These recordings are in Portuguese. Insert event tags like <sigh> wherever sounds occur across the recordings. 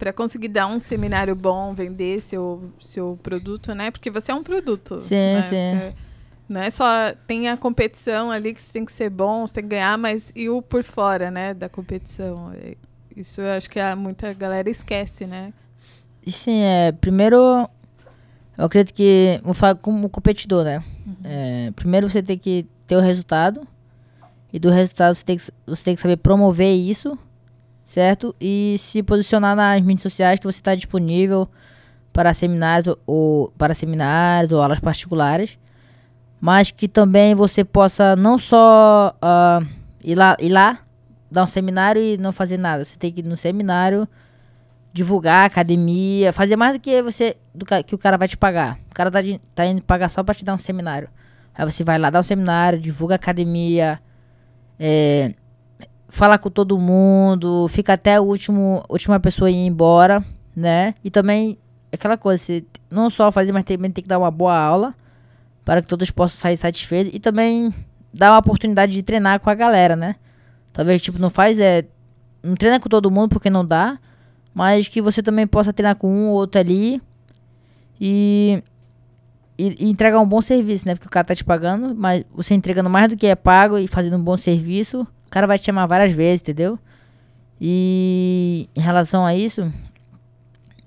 para conseguir dar um seminário bom, vender seu, seu produto, né? Porque você é um produto. Sim, né? sim. Você, não é só tem a competição ali que você tem que ser bom, você tem que ganhar, mas e o por fora, né, da competição. É, isso eu acho que a, muita galera esquece, né? Sim, é, primeiro eu acredito que vou falar como competidor, né? Uhum. É, primeiro você tem que ter o resultado e do resultado você tem que, você tem que saber promover isso certo? E se posicionar nas mídias sociais que você está disponível para seminários ou para seminários ou aulas particulares, mas que também você possa não só uh, ir lá, ir lá dar um seminário e não fazer nada. Você tem que ir no seminário, divulgar academia, fazer mais do que você do que o cara vai te pagar. O cara tá, tá indo pagar só para te dar um seminário. Aí você vai lá dar um seminário, divulga academia, é, falar com todo mundo, fica até a último, última pessoa ir embora, né? E também aquela coisa, você não só fazer, mas também tem que dar uma boa aula para que todos possam sair satisfeitos e também dar uma oportunidade de treinar com a galera, né? Talvez tipo não faz é não treina com todo mundo porque não dá, mas que você também possa treinar com um ou outro ali e, e, e entregar um bom serviço, né? Porque o cara tá te pagando, mas você entregando mais do que é pago e fazendo um bom serviço o cara vai te chamar várias vezes, entendeu? E em relação a isso,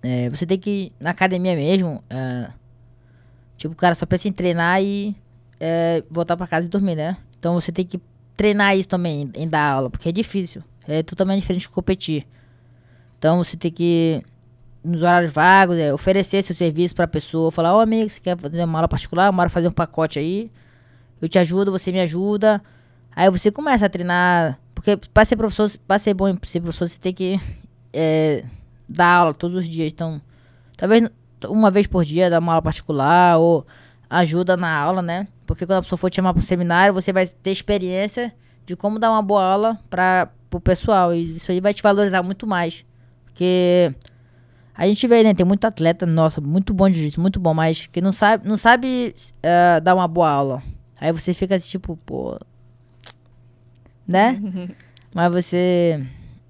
é, você tem que na academia mesmo. É, tipo, o cara só pensa em treinar e é, voltar para casa e dormir, né? Então você tem que treinar isso também em, em dar aula, porque é difícil. É totalmente diferente de competir. Então você tem que, nos horários vagos, é, oferecer seu serviço pra pessoa. Falar, ô oh, amigo, você quer fazer uma aula particular? Bora fazer um pacote aí. Eu te ajudo, você me ajuda. Aí você começa a treinar. Porque para ser professor, para ser bom ser professor, você tem que é, dar aula todos os dias. Então, talvez uma vez por dia dar uma aula particular ou ajuda na aula, né? Porque quando a pessoa for te chamar para seminário, você vai ter experiência de como dar uma boa aula para o pessoal. E isso aí vai te valorizar muito mais. Porque a gente vê, né? Tem muito atleta, nossa, muito bom de jiu-jitsu, muito bom, mas que não sabe, não sabe uh, dar uma boa aula. Aí você fica assim, tipo, pô, né? Uhum. mas você.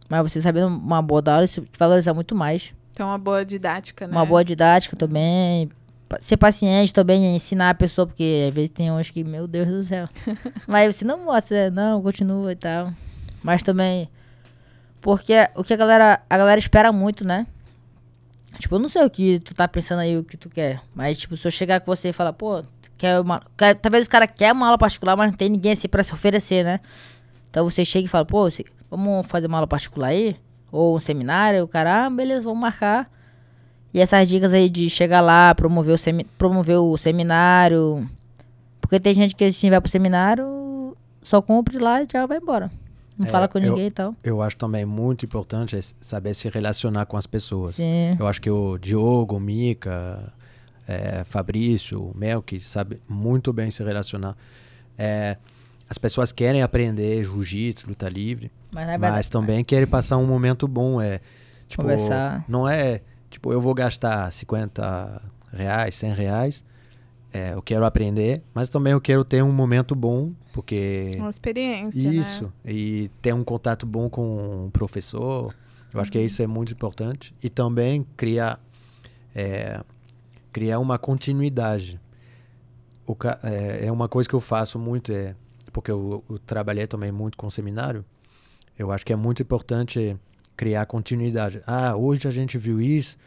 Mas você sabendo uma boa da aula, isso te valoriza muito mais. Então, uma boa didática, né? Uma boa didática também. Ser paciente também, ensinar a pessoa, porque às vezes tem uns que, meu Deus do céu. <laughs> mas você não mostra, não, continua e tal. Mas também. Porque o que a galera. A galera espera muito, né? Tipo, eu não sei o que tu tá pensando aí, o que tu quer. Mas, tipo, se eu chegar com você e falar, pô, quer uma. Quer, talvez o cara quer uma aula particular, mas não tem ninguém assim pra se oferecer, né? Então você chega e fala, pô, você, vamos fazer uma aula particular aí? Ou um seminário? O cara, ah, beleza, vamos marcar. E essas dicas aí de chegar lá, promover o, semi, promover o seminário. Porque tem gente que assim vai pro seminário, só cumpre lá e já vai embora. Não é, fala com ninguém e tal. Eu acho também muito importante saber se relacionar com as pessoas. Sim. Eu acho que o Diogo, o Mica, é, Fabrício, o Mel, que sabe muito bem se relacionar. É, as pessoas querem aprender jiu-jitsu, luta livre, mas, é mas também querem passar um momento bom. É, tipo, Conversar. Não é, tipo, eu vou gastar 50 reais, 100 reais, é, eu quero aprender, mas também eu quero ter um momento bom, porque... Uma experiência, né? Isso, né? e ter um contato bom com o professor, eu acho que uhum. isso é muito importante. E também criar, é, criar uma continuidade. É, é, uma coisa que eu faço muito, é porque eu, eu trabalhei também muito com seminário, eu acho que é muito importante criar continuidade. Ah, hoje a gente viu isso,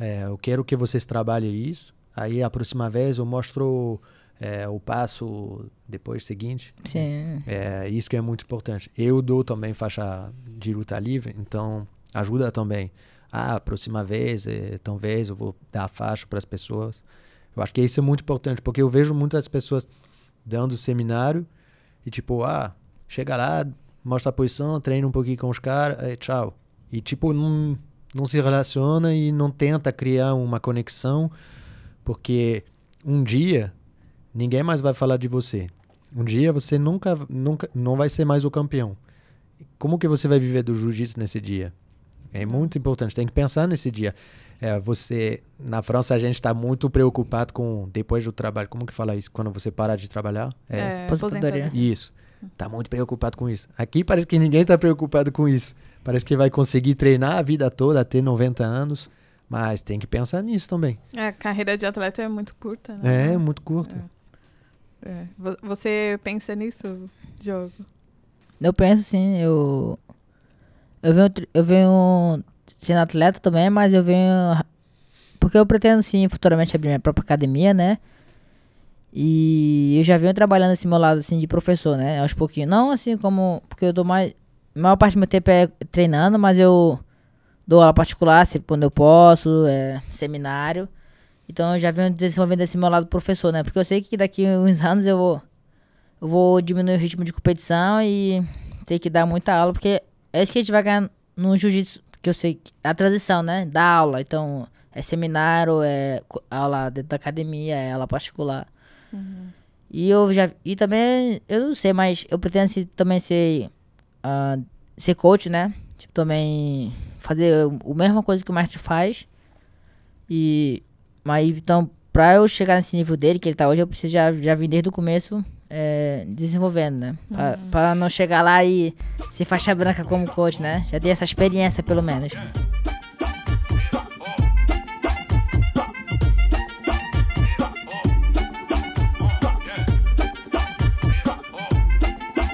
é, eu quero que vocês trabalhem isso. Aí a próxima vez eu mostro é, o passo depois seguinte. Sim. É, isso que é muito importante. Eu dou também faixa de luta livre, então ajuda também. Ah, a próxima vez, é, talvez eu vou dar faixa para as pessoas. Eu acho que isso é muito importante, porque eu vejo muitas pessoas dando seminário e tipo, ah, chega lá, mostra a posição, treina um pouquinho com os caras, tchau. E tipo, não, não se relaciona e não tenta criar uma conexão, porque um dia ninguém mais vai falar de você. Um dia você nunca, nunca não vai ser mais o campeão. Como que você vai viver do jiu-jitsu nesse dia? É muito importante, tem que pensar nesse dia. É, você. Na França a gente está muito preocupado com depois do trabalho. Como que fala isso? Quando você para de trabalhar? É, é aposentadoria. Isso. Tá muito preocupado com isso. Aqui parece que ninguém está preocupado com isso. Parece que vai conseguir treinar a vida toda até 90 anos. Mas tem que pensar nisso também. É, a carreira de atleta é muito curta, né? É, muito curta. É. É. Você pensa nisso, jogo Eu penso sim. Eu, eu, venho, eu venho sendo atleta também, mas eu venho. Porque eu pretendo sim futuramente abrir minha própria academia, né? E eu já venho trabalhando esse meu lado assim de professor, né? Aos pouquinhos. Não assim como. Porque eu dou mais. A maior parte do meu tempo é treinando, mas eu dou aula particular sempre quando eu posso, é, seminário. Então eu já venho desenvolvendo esse meu lado professor, né? Porque eu sei que daqui uns anos eu vou, eu vou diminuir o ritmo de competição e ter que dar muita aula, porque é isso que a gente vai ganhar no jiu-jitsu que eu sei que a transição, né, da aula, então é seminário, é aula dentro da academia, é aula particular. Uhum. E eu já e também eu não sei, mas eu pretendo também ser uh, ser coach, né? Tipo também fazer o, a mesma coisa que o mestre faz. E mas então para eu chegar nesse nível dele que ele tá hoje, eu preciso já, já vir desde o começo é, desenvolvendo, né? Pra, uhum. pra não chegar lá e ser faixa branca como coach, né? Já ter essa experiência, pelo menos.